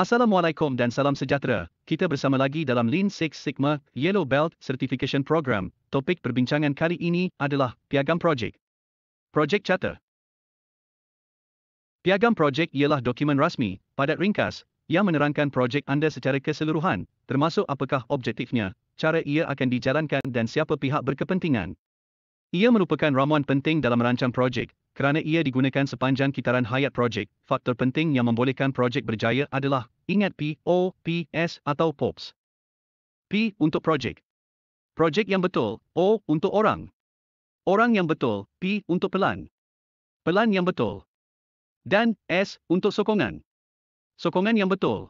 Assalamualaikum dan salam sejahtera. Kita bersama lagi dalam Lean Six Sigma Yellow Belt Certification Program. Topik perbincangan kali ini adalah Piagam Projek. Projek Charter. Piagam projek ialah dokumen rasmi, padat ringkas, yang menerangkan projek anda secara keseluruhan, termasuk apakah objektifnya, cara ia akan dijalankan dan siapa pihak berkepentingan. Ia merupakan ramuan penting dalam merancang projek, kerana ia digunakan sepanjang kitaran hayat projek. Faktor penting yang membolehkan projek berjaya adalah ingat P, O, P, S atau POPS. P untuk projek. Projek yang betul, O untuk orang. Orang yang betul, P untuk pelan. Pelan yang betul. Dan S untuk sokongan. Sokongan yang betul.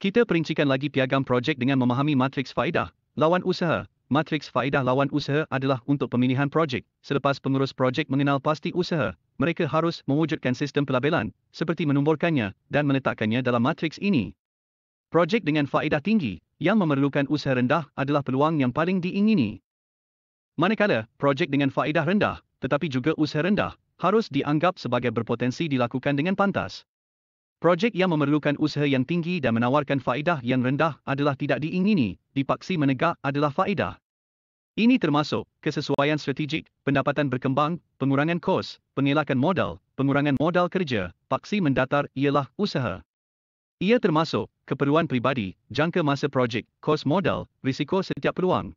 Kita perincikan lagi piagam projek dengan memahami matriks faedah, lawan usaha, matriks faedah lawan usaha adalah untuk pemilihan projek. Selepas pengurus projek mengenal pasti usaha, mereka harus mewujudkan sistem pelabelan seperti menumbuhkannya dan meletakkannya dalam matriks ini. Projek dengan faedah tinggi yang memerlukan usaha rendah adalah peluang yang paling diingini. Manakala, projek dengan faedah rendah tetapi juga usaha rendah harus dianggap sebagai berpotensi dilakukan dengan pantas. Projek yang memerlukan usaha yang tinggi dan menawarkan faedah yang rendah adalah tidak diingini, dipaksi menegak adalah faedah. Ini termasuk kesesuaian strategik, pendapatan berkembang, pengurangan kos, pengelakan modal, pengurangan modal kerja, paksi mendatar ialah usaha. Ia termasuk keperluan pribadi, jangka masa projek, kos modal, risiko setiap peluang.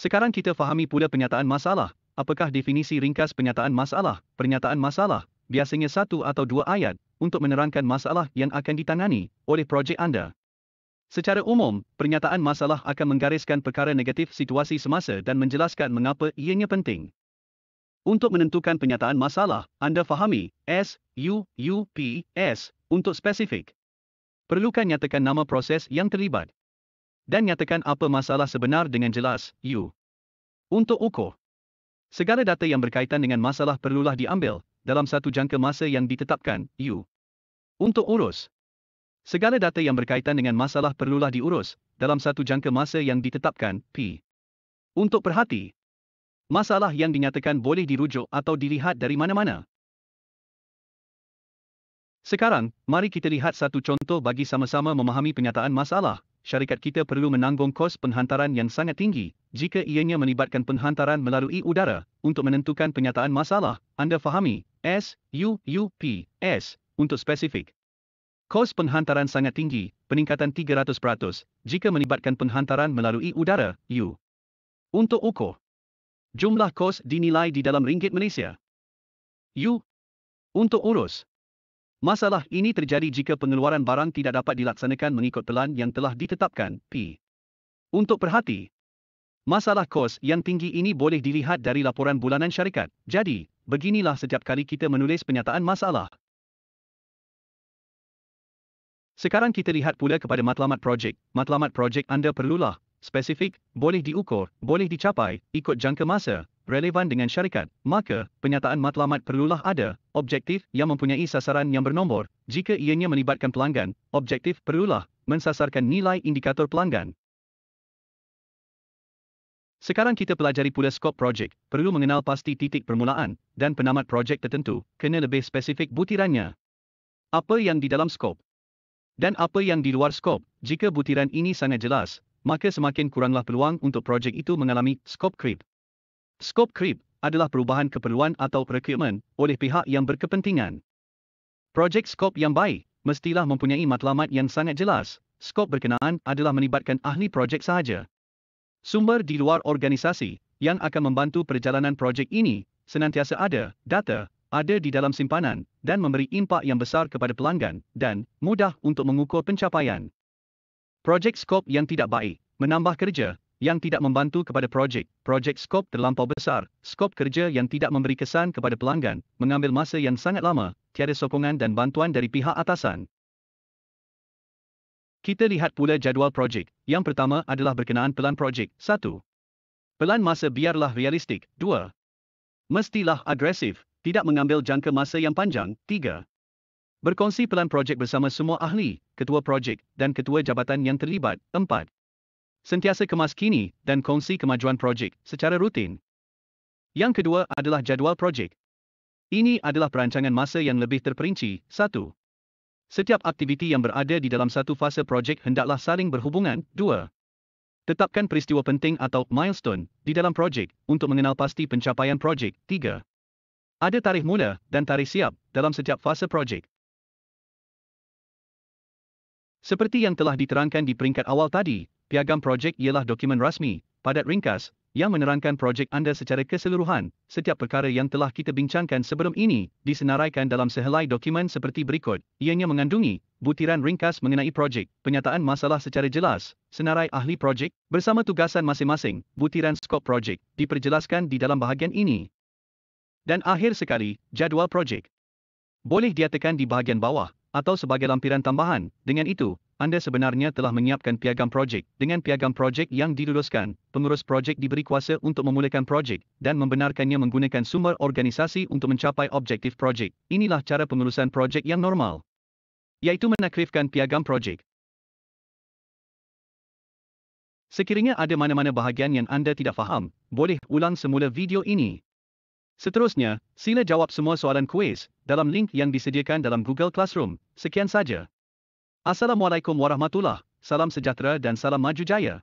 Sekarang kita fahami pula penyataan masalah. Apakah definisi ringkas penyataan masalah? Pernyataan masalah biasanya satu atau dua ayat, untuk menerangkan masalah yang akan ditangani oleh projek anda. Secara umum, pernyataan masalah akan menggariskan perkara negatif situasi semasa dan menjelaskan mengapa ianya penting. Untuk menentukan pernyataan masalah, anda fahami S, U, U, P, S untuk spesifik. Perlukan nyatakan nama proses yang terlibat. Dan nyatakan apa masalah sebenar dengan jelas, U. Untuk ukur. Segala data yang berkaitan dengan masalah perlulah diambil dalam satu jangka masa yang ditetapkan, you. Untuk urus. Segala data yang berkaitan dengan masalah perlulah diurus, dalam satu jangka masa yang ditetapkan, P. Untuk perhati. Masalah yang dinyatakan boleh dirujuk atau dilihat dari mana-mana. Sekarang, mari kita lihat satu contoh bagi sama-sama memahami penyataan masalah, syarikat kita perlu menanggung kos penghantaran yang sangat tinggi jika ianya melibatkan penghantaran melalui udara untuk menentukan penyataan masalah. Anda fahami, S, U, U, P, S, untuk spesifik. Kos penghantaran sangat tinggi, peningkatan 300% jika melibatkan penghantaran melalui udara, U. Untuk ukur, jumlah kos dinilai di dalam ringgit Malaysia. U. Untuk urus. Masalah ini terjadi jika pengeluaran barang tidak dapat dilaksanakan mengikut pelan yang telah ditetapkan. P. Untuk perhati, masalah kos yang tinggi ini boleh dilihat dari laporan bulanan syarikat. Jadi, beginilah setiap kali kita menulis penyataan masalah. Sekarang kita lihat pula kepada matlamat projek. Matlamat projek anda perlulah spesifik, boleh diukur, boleh dicapai, ikut jangka masa, relevan dengan syarikat, maka penyataan matlamat perlulah ada, objektif yang mempunyai sasaran yang bernombor, jika ianya melibatkan pelanggan, objektif perlulah mensasarkan nilai indikator pelanggan. Sekarang kita pelajari pula skop projek, perlu mengenal pasti titik permulaan dan penamat projek tertentu, kena lebih spesifik butirannya. Apa yang di dalam skop? Dan apa yang di luar skop? Jika butiran ini sangat jelas, maka semakin kuranglah peluang untuk projek itu mengalami skop creep. Skop creep adalah perubahan keperluan atau requirement oleh pihak yang berkepentingan. Projek skop yang baik mestilah mempunyai matlamat yang sangat jelas. Skop berkenaan adalah melibatkan ahli projek sahaja. Sumber di luar organisasi yang akan membantu perjalanan projek ini senantiasa ada, data ada di dalam simpanan dan memberi impak yang besar kepada pelanggan dan mudah untuk mengukur pencapaian. Projek skop yang tidak baik menambah kerja yang tidak membantu kepada projek, projek skop terlampau besar, skop kerja yang tidak memberi kesan kepada pelanggan, mengambil masa yang sangat lama, tiada sokongan dan bantuan dari pihak atasan. Kita lihat pula jadual projek. Yang pertama adalah berkenaan pelan projek. 1. Pelan masa biarlah realistik. 2. Mestilah agresif, tidak mengambil jangka masa yang panjang. 3. Berkongsi pelan projek bersama semua ahli, ketua projek dan ketua jabatan yang terlibat. 4 sentiasa kemas kini dan kongsi kemajuan projek secara rutin. Yang kedua adalah jadual projek. Ini adalah perancangan masa yang lebih terperinci. Satu. Setiap aktiviti yang berada di dalam satu fasa projek hendaklah saling berhubungan. Dua. Tetapkan peristiwa penting atau milestone di dalam projek untuk mengenal pasti pencapaian projek. Tiga. Ada tarikh mula dan tarikh siap dalam setiap fasa projek. Seperti yang telah diterangkan di peringkat awal tadi, piagam projek ialah dokumen rasmi, padat ringkas, yang menerangkan projek anda secara keseluruhan. Setiap perkara yang telah kita bincangkan sebelum ini disenaraikan dalam sehelai dokumen seperti berikut. Ianya mengandungi butiran ringkas mengenai projek, penyataan masalah secara jelas, senarai ahli projek, bersama tugasan masing-masing, butiran skop projek, diperjelaskan di dalam bahagian ini. Dan akhir sekali, jadual projek. Boleh diatakan di bahagian bawah, atau sebagai lampiran tambahan. Dengan itu, anda sebenarnya telah menyiapkan piagam projek. Dengan piagam projek yang diluluskan, pengurus projek diberi kuasa untuk memulakan projek dan membenarkannya menggunakan sumber organisasi untuk mencapai objektif projek. Inilah cara pengurusan projek yang normal, iaitu menakrifkan piagam projek. Sekiranya ada mana-mana bahagian yang anda tidak faham, boleh ulang semula video ini. Seterusnya, sila jawab semua soalan kuis dalam link yang disediakan dalam Google Classroom. Sekian saja. Assalamualaikum warahmatullahi Salam sejahtera dan salam maju jaya.